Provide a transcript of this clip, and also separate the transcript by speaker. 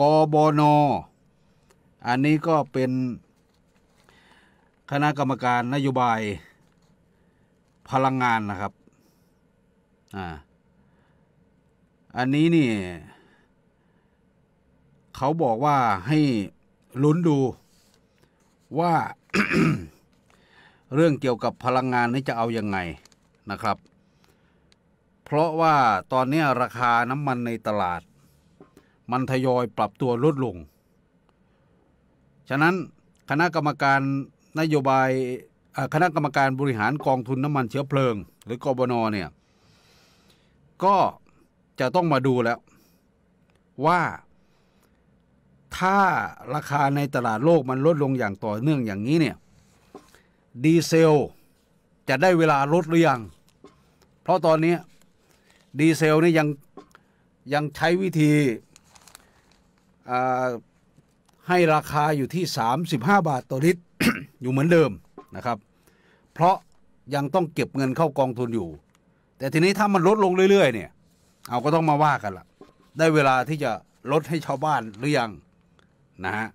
Speaker 1: กบนอันนี้ก็เป็นคณะกรรมการนโยบายพลังงานนะครับ อ่า อันนี้นี่เขาบอกว่าให้ลุ้นดูว่าเรื่องเกี่ยวกับพลังงานนี่จะเอาอยัางไงนะครับ เพราะว่าตอนนี้ราคาน้ำมันในตลาดมันทยอยปรับตัวลดลง ฉะนั้นคณะกรรมการนโยบายคณะกรรมการบริหารกองทุนน้ำมันเชื้อเพลิง หรือกบนเนี่ย ก็จะต้องมาดูแล้วว่าถ้าราคาในตลาดโลกมันลดลงอย่างต่อเนื่องอย่างนี้เนี่ยดีเซล จะได้เวลาลดหรือยัง เพราะตอนนี้ ดีเซลนี่ยัง ยังใช้วิธีให้ราคาอยู่ที่ 35 บาทต่อลิตรอยู่เหมือนเดิมนะครับ เพราะยังต้องเก็บเงินเข้ากองทุนอยู่ แต่ทีนี้ถ้ามันลดลงเรื่อยๆเนี่ย เอาก็ต้องมาว่ากันละได้เวลาที่จะลดให้ชาวบ้านหรือยังนะฮะ